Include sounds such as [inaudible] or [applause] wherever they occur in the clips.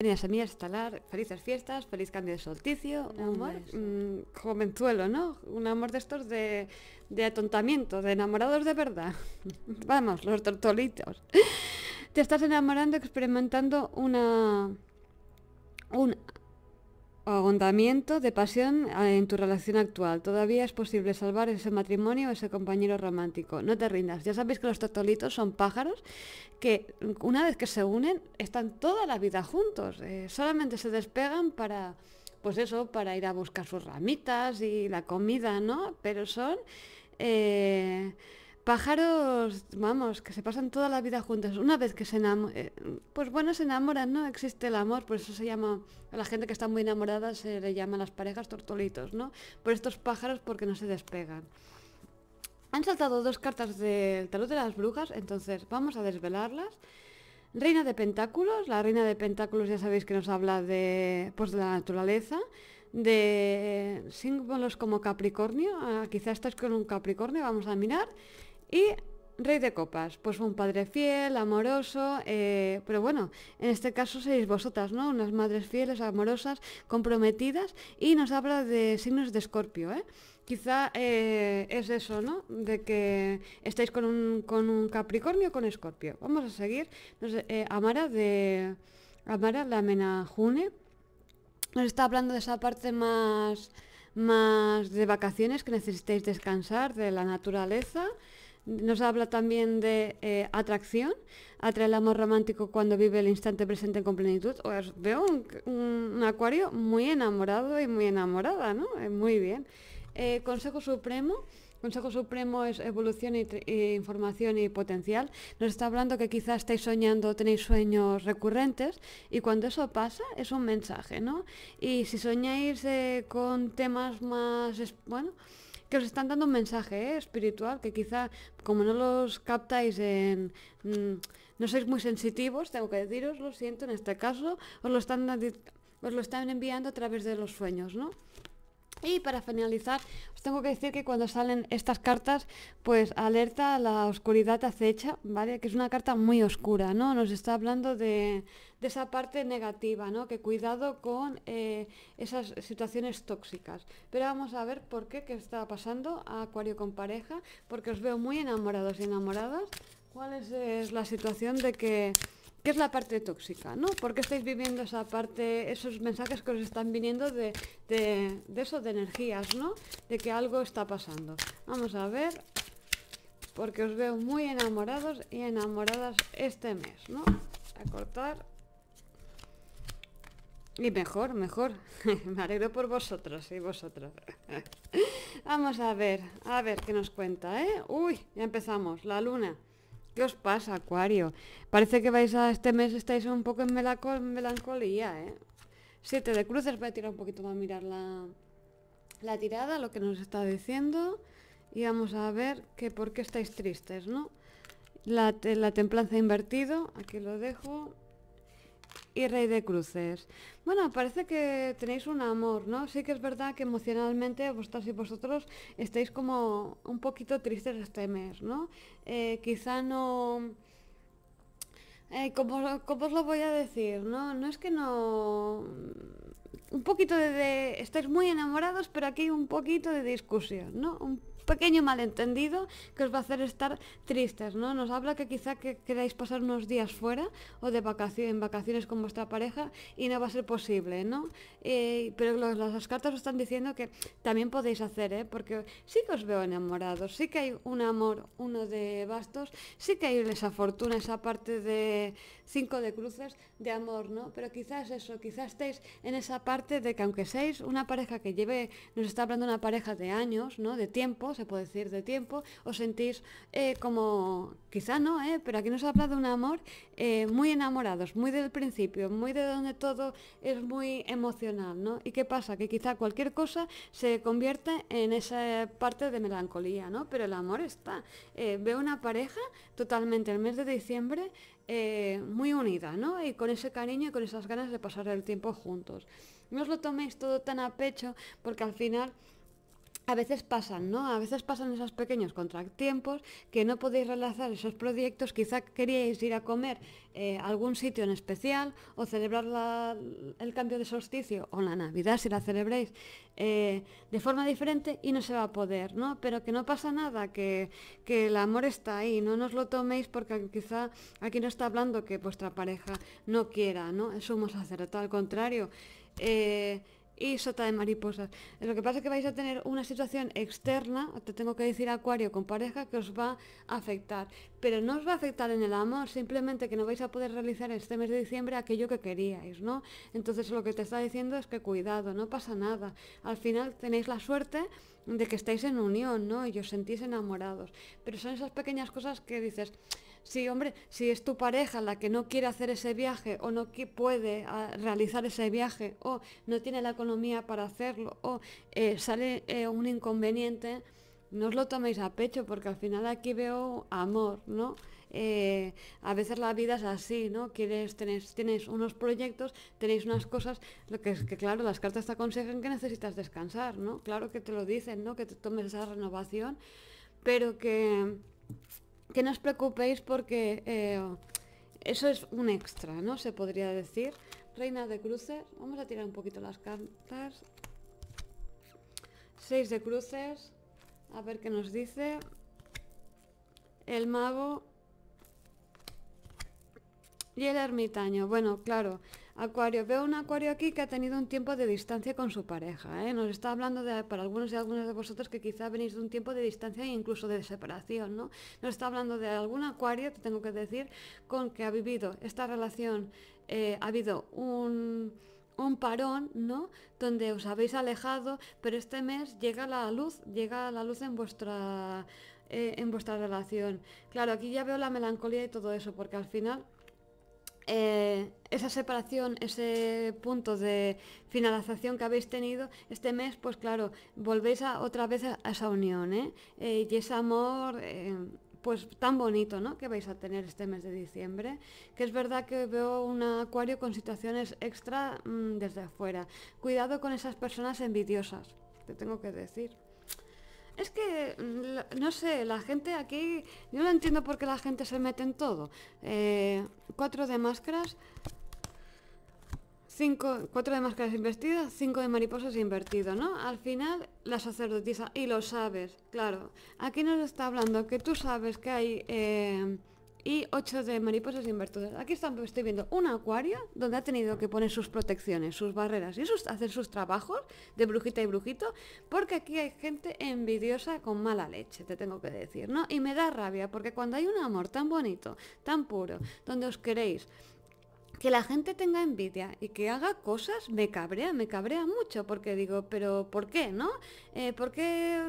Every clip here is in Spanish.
Venías a mí a instalar felices fiestas, feliz cambio de solsticio, un amor mm, jovenzuelo, ¿no? Un amor de estos de, atontamiento, de enamorados de verdad. [laughs] Vamos, los tortolitos. Te estás enamorando experimentando una, un agondamiento de pasión ah, en tu relación actual. Todavía es posible salvar ese matrimonio ese compañero romántico. No te rindas. Ya sabéis que los tortolitos son pájaros que una vez que se unen están toda la vida juntos. Eh, solamente se despegan para, pues eso, para ir a buscar sus ramitas y la comida, ¿no? Pero son... Eh, pájaros, vamos, que se pasan toda la vida juntos. Una vez que se enamoran, eh, pues bueno, se enamoran, ¿no? Existe el amor, por eso se llama, a la gente que está muy enamorada se le llama las parejas tortolitos, ¿no? Por estos pájaros porque no se despegan. Han saltado dos cartas del talud de las brujas, entonces vamos a desvelarlas. Reina de Pentáculos, la Reina de Pentáculos ya sabéis que nos habla de, pues, de la naturaleza, de símbolos como Capricornio, ah, Quizá quizás estás con un Capricornio, vamos a mirar, y Rey de Copas, pues un padre fiel, amoroso, eh, pero bueno, en este caso seis vosotras, ¿no? Unas madres fieles, amorosas, comprometidas y nos habla de signos de escorpio, ¿eh? Quizá eh, es eso, ¿no? De que estáis con un, con un Capricornio con escorpio. Vamos a seguir. Eh, Amara de... Amara, la june. nos está hablando de esa parte más, más de vacaciones que necesitáis descansar, de la naturaleza. Nos habla también de eh, atracción, atrae el amor romántico cuando vive el instante presente con plenitud. veo un, acuario muy enamorado y muy enamorada, ¿no? Eh, muy bien. Eh, Consejo Supremo. Consejo Supremo es evolución y, información y potencial. Nos está hablando que quizás estáis soñando, tenéis sueños recurrentes y cuando eso pasa es un mensaje, ¿no? Y si soñáis con temas más, bueno, que os están dando un mensaje ¿eh? espiritual que quizá como no los captáis en... Mm, no sois muy sensitivos, tengo que deciros, lo siento en este caso, os lo están, os lo están enviando a través de los sueños, ¿no? Y para finalizar, os tengo que decir que cuando salen estas cartas, pues alerta la oscuridad acecha, ¿vale? Que es una carta muy oscura, ¿no? Nos está hablando de, esa parte negativa, ¿no? Que cuidado con eh, esas situaciones tóxicas. Pero vamos a ver por qué, qué está pasando a Acuario con pareja, porque os veo muy enamorados y enamoradas. ¿Cuál es la situación de que es la parte tóxica? ¿no? porque estáis viviendo esa parte, esos mensajes que os están viniendo de, eso, de energías, ¿no? De que algo está pasando. Vamos a ver, porque os veo muy enamorados y enamoradas este mes, ¿no? A cortar. Y mejor, mejor. [laughs] Me alegro por vosotros y vosotras. [laughs] Vamos a ver, a ver qué nos cuenta, ¿eh? Uy, ya empezamos, la luna. ¿Qué os pasa, Acuario? Parece que vais a este mes, estáis un poco en melancolía, ¿eh? Siete de cruces, voy a tirar un poquito para mirar la, tirada, lo que nos está diciendo. Y vamos a ver que por qué estáis tristes, ¿no? La, la templanza invertido, aquí lo dejo y Rey de Cruces. Bueno, parece que tenéis un amor, ¿no? Sí que es verdad que emocionalmente vosotras y vosotros estáis como un poquito tristes este mes, ¿no? Eh, quizá no... Eh, ¿Cómo como, os lo voy a decir? No, no es que no un poquito de, estáis muy enamorados, pero aquí hay un poquito de discusión, ¿no? Un pequeño malentendido que os va a hacer estar tristes, ¿no? Nos habla que quizá que queráis pasar unos días fuera o de vacaciones, en vacaciones con vuestra pareja y no va a ser posible, ¿no? Eh, pero las cartas os están diciendo que también podéis hacer, ¿eh? Porque sí que os veo enamorados, sí que hay un amor, uno de bastos, sí que hay esa fortuna, esa parte de cinco de cruces de amor, ¿no? Pero quizás eso, quizás estéis en esa parte de que aunque seáis una pareja que lleve, nos está hablando una pareja de años, ¿no? De tiempos, se puede decir de tiempo, os sentís eh, como, quizá no, eh, pero aquí nos habla de un amor eh, muy enamorados, muy del principio, muy de donde todo es muy emocional, ¿no? ¿Y qué pasa? Que quizá cualquier cosa se convierte en esa parte de melancolía, ¿no? Pero el amor está. veo una pareja totalmente el mes de diciembre muy unida, ¿no? Y con ese cariño y con esas ganas de pasar el tiempo juntos. No os lo toméis todo tan a pecho porque al final a veces pasan, ¿no? A veces pasan esos pequeños contratiempos que no podéis realizar esos proyectos. Quizá queríais ir a comer a eh, algún sitio en especial o celebrar el cambio de solsticio o la Navidad si la celebréis eh, de forma diferente y no se va a poder, ¿no? Pero que no pasa nada, que, el amor está ahí, no nos lo toméis porque quizá aquí no está hablando que vuestra pareja no quiera, ¿no? Es sumo Todo al contrario. Eh, y sota de mariposas. Lo que pasa es que vais a tener una situación externa, te tengo que decir acuario con pareja, que os va a afectar. Pero no os va a afectar en el amor, simplemente que no vais a poder realizar este mes de diciembre aquello que queríais, ¿no? Entonces lo que te está diciendo es que cuidado, no pasa nada. Al final tenéis la suerte de que estáis en unión, ¿no? Y os sentís enamorados. Pero son esas pequeñas cosas que dices, Sí, hombre, si es tu pareja la que no quiere hacer ese viaje o no puede ah, realizar ese viaje o no tiene la economía para hacerlo o eh, sale eh, un inconveniente, no os lo toméis a pecho porque al final aquí veo amor, ¿no? Eh, a veces la vida es así, ¿no? Quieres, tener, tienes unos proyectos, tenéis unas cosas, lo que es que claro, las cartas te aconsejan que necesitas descansar, ¿no? Claro que te lo dicen, ¿no? Que te tomes esa renovación, pero que que no os preocupéis porque eh, eso es un extra, ¿no? Se podría decir. Reina de cruces. Vamos a tirar un poquito las cartas. Seis de cruces. A ver qué nos dice. El mago. Y el ermitaño. Bueno, claro. Acuario, veo un acuario aquí que ha tenido un tiempo de distancia con su pareja. ¿eh? Nos está hablando de, para algunos y algunas de vosotros que quizá venís de un tiempo de distancia e incluso de separación. ¿no? Nos está hablando de algún acuario, te tengo que decir, con que ha vivido esta relación. Eh, ha habido un parón, ¿no? Donde os habéis alejado, pero este mes llega la luz, llega la luz en vuestra eh, en vuestra relación. Claro, aquí ya veo la melancolía y todo eso, porque al final eh, esa separación, ese punto de finalización que habéis tenido este mes, pues claro, volvéis a, otra vez a, esa unión, ¿eh? ¿eh? y ese amor, eh, pues tan bonito, ¿no? Que vais a tener este mes de diciembre. Que es verdad que veo un acuario con situaciones extra mm, desde afuera. Cuidado con esas personas envidiosas, te tengo que decir. Es que, mm, no sé, la gente aquí, yo no entiendo por qué la gente se mete en todo. Eh, cuatro de máscaras, cinco, cuatro de máscaras invertidas, cinco de mariposas invertido, ¿no? Al final, la sacerdotisa, y lo sabes, claro. Aquí nos está hablando que tú sabes que hay... Eh, y ocho de mariposas invertidas. Aquí pues, estoy viendo un acuario donde ha tenido que poner sus protecciones, sus barreras y sus, hacer sus trabajos de brujita y brujito, porque aquí hay gente envidiosa con mala leche, te tengo que decir, ¿no? Y me da rabia, porque cuando hay un amor tan bonito, tan puro, donde os queréis, que la gente tenga envidia y que haga cosas me cabrea, me cabrea mucho, porque digo, pero ¿por qué, no? Eh, ¿Por qué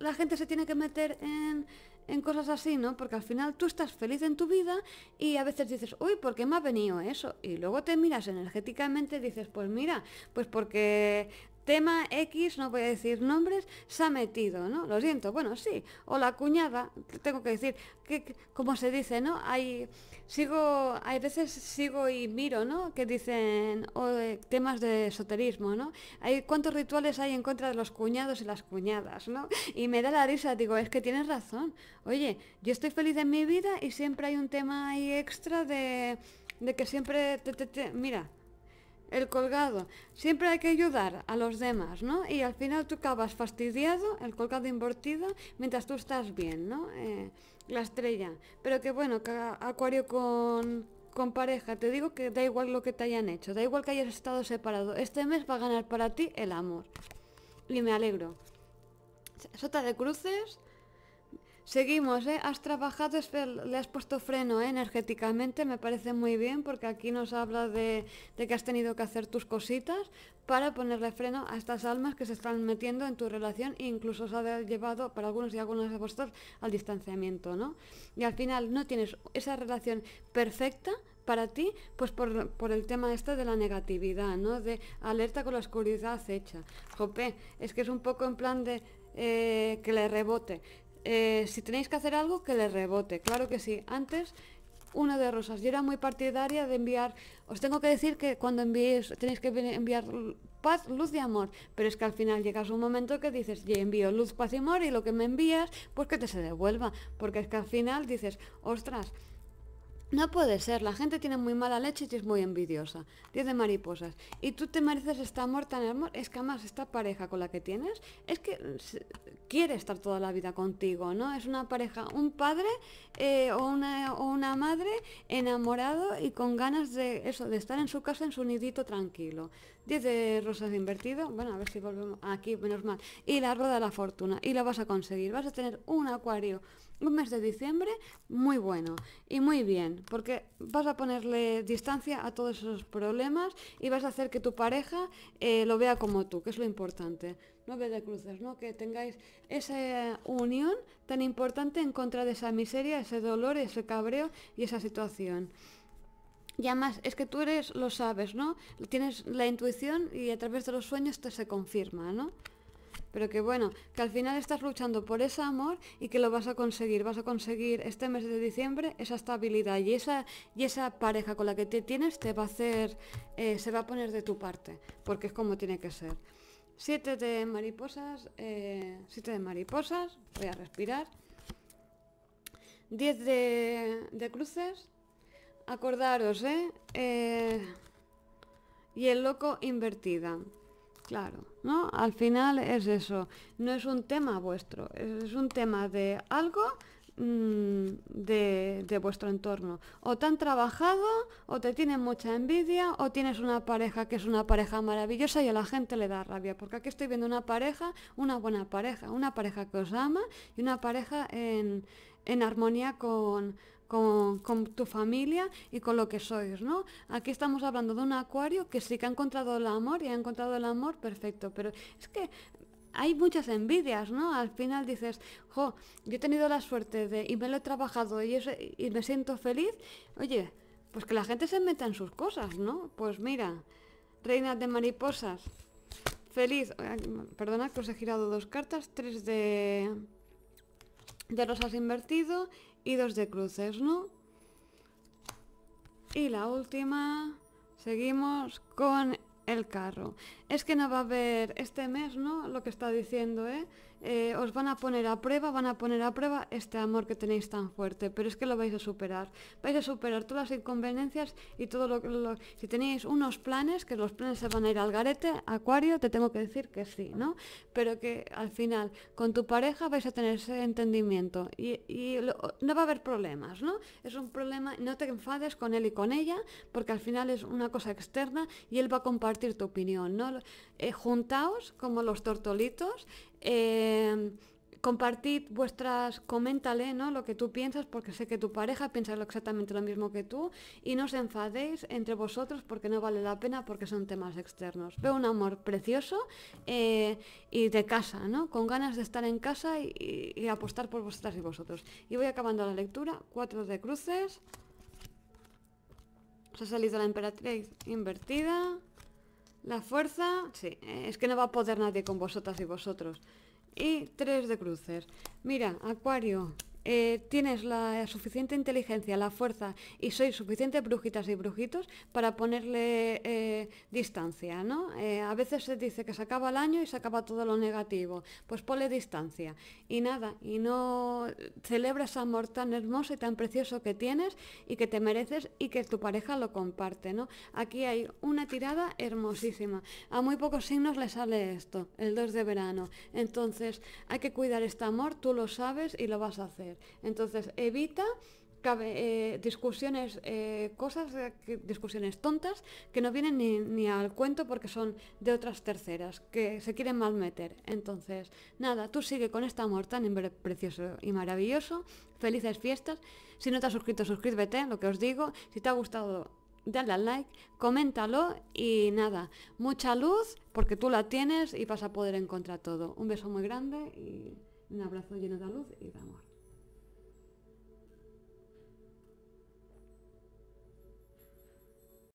la gente se tiene que meter en en cosas así, ¿no? Porque al final tú estás feliz en tu vida y a veces dices, uy, ¿por qué me ha venido eso? Y luego te miras energéticamente y dices, pues mira, pues porque tema X, no voy a decir nombres, se ha metido, ¿no? Lo siento, bueno, sí. O la cuñada, tengo que decir, que, como se dice, ¿no? Hay, sigo, hay veces sigo y miro, ¿no? Que dicen o eh, temas de esoterismo, ¿no? Hay cuántos rituales hay en contra de los cuñados y las cuñadas, ¿no? Y me da la risa, digo, es que tienes razón. Oye, yo estoy feliz en mi vida y siempre hay un tema ahí extra de, de que siempre, te, te, te, mira, el colgado. Siempre hay que ayudar a los demás, ¿no? Y al final tú acabas fastidiado, el colgado invertido, mientras tú estás bien, ¿no? Eh, la estrella. Pero que bueno, acuario con, con pareja, te digo que da igual lo que te hayan hecho, da igual que hayas estado separado. Este mes va a ganar para ti el amor. Y me alegro. Sota de cruces, Seguimos, ¿eh? Has trabajado, le has puesto freno ¿eh? energéticamente, me parece muy bien, porque aquí nos habla de, que has tenido que hacer tus cositas para ponerle freno a estas almas que se están metiendo en tu relación e incluso se ha llevado para algunos y algunas de vosotros al distanciamiento, ¿no? Y al final no tienes esa relación perfecta, para ti, pues por, el tema este de la negatividad, ¿no? De alerta con la oscuridad hecha. Jope, es que es un poco en plan de eh, que le rebote. Eh, si tenéis que hacer algo, que le rebote. Claro que sí. Antes, una de rosas. Yo era muy partidaria de enviar... Os tengo que decir que cuando envíes tenéis que enviar paz, luz y amor. Pero es que al final llegas a un momento que dices, yo envío luz, paz y amor y lo que me envías, pues que te se devuelva. Porque es que al final dices, ostras, no puede ser, la gente tiene muy mala leche y es muy envidiosa. Tiene de mariposas. Y tú te mereces este amor tan amor. Es que además esta pareja con la que tienes es que quiere estar toda la vida contigo, ¿no? Es una pareja, un padre eh, o, una, madre enamorado y con ganas de eso, de estar en su casa en su nidito tranquilo. 10 de rosas invertido, bueno, a ver si volvemos aquí, menos mal, y la rueda de la fortuna, y la vas a conseguir, vas a tener un acuario, un mes de diciembre muy bueno y muy bien, porque vas a ponerle distancia a todos esos problemas y vas a hacer que tu pareja eh, lo vea como tú, que es lo importante, no de cruces, ¿no? que tengáis esa unión tan importante en contra de esa miseria, ese dolor, ese cabreo y esa situación. Y además, es que tú eres, lo sabes, ¿no? Tienes la intuición y a través de los sueños te se confirma, ¿no? Pero que bueno, que al final estás luchando por ese amor y que lo vas a conseguir. Vas a conseguir este mes de diciembre esa estabilidad y esa, y esa pareja con la que te tienes te va a hacer, eh, se va a poner de tu parte, porque es como tiene que ser. Siete de mariposas, eh, siete de mariposas, voy a respirar. diez de, de, cruces Acordaros, ¿eh? ¿eh? Y el loco invertida. Claro, ¿no? Al final es eso. No es un tema vuestro. Es un tema de algo mm, de, vuestro entorno. O te han trabajado, o te tienen mucha envidia, o tienes una pareja que es una pareja maravillosa y a la gente le da rabia. Porque aquí estoy viendo una pareja, una buena pareja. Una pareja que os ama y una pareja en armonía con con, tu familia y con lo que sois, ¿no? Aquí estamos hablando de un acuario que sí que ha encontrado el amor y ha encontrado el amor perfecto, pero es que hay muchas envidias, ¿no? Al final dices, jo, yo he tenido la suerte de, y me lo he trabajado y, me siento feliz, oye, pues que la gente se meta en sus cosas, ¿no? Pues mira, reina de mariposas, feliz, Perdona que os he girado dos cartas, tres de... de rosas invertido y dos de cruces, ¿no? Y la última... Seguimos con el carro. Es que no va a haber este mes, ¿no? Lo que está diciendo, ¿eh? Eh, os van a poner a prueba, van a poner a prueba este amor que tenéis tan fuerte, pero es que lo vais a superar. Vais a superar todas las inconveniencias y todo lo que... Si tenéis unos planes, que los planes se van a ir al garete, acuario, te tengo que decir que sí, ¿no? Pero que al final con tu pareja vais a tener ese entendimiento y, no va a haber problemas, ¿no? Es un problema, no te enfades con él y con ella, porque al final es una cosa externa y él va a compartir tu opinión, ¿no? Eh, juntaos como los tortolitos, Em, compartid vuestras, coméntale ¿no? lo que tú piensas, porque sé que tu pareja piensa exactamente lo mismo que tú, y no os enfadéis entre vosotros porque no vale la pena, porque son temas externos. Veo un amor precioso eh, y de casa, ¿no? con ganas de estar en casa y, y, apostar por vosotras y vosotros. Y voy acabando la lectura, cuatro de cruces. Se ha salido la emperatriz invertida. La fuerza, sí, eh, es que no va a poder nadie con vosotras y vosotros. Y tres de crucer. Mira, Acuario, eh, tienes la suficiente inteligencia, la fuerza y sois suficientes brujitas y brujitos para ponerle eh, distancia, ¿no? Eh, a veces se dice que se acaba el año y se acaba todo lo negativo, pues ponle distancia y nada, y no celebras ese amor tan hermoso y tan precioso que tienes y que te mereces y que tu pareja lo comparte, ¿no? Aquí hay una tirada hermosísima, a muy pocos signos le sale esto, el 2 de verano, entonces hay que cuidar este amor, tú lo sabes y lo vas a hacer. Entonces, evita eh, discusiones, eh, cosas, eh, discusiones tontas que no vienen ni, al cuento porque son de otras terceras, que se quieren mal meter. Entonces, nada, tú sigue con este amor tan precioso y maravilloso. Felices fiestas. Si no te has suscrito, suscríbete, lo que os digo. Si te ha gustado, dale al like, coméntalo y nada, mucha luz porque tú la tienes y vas a poder encontrar todo. Un beso muy grande y un abrazo lleno de luz y de amor.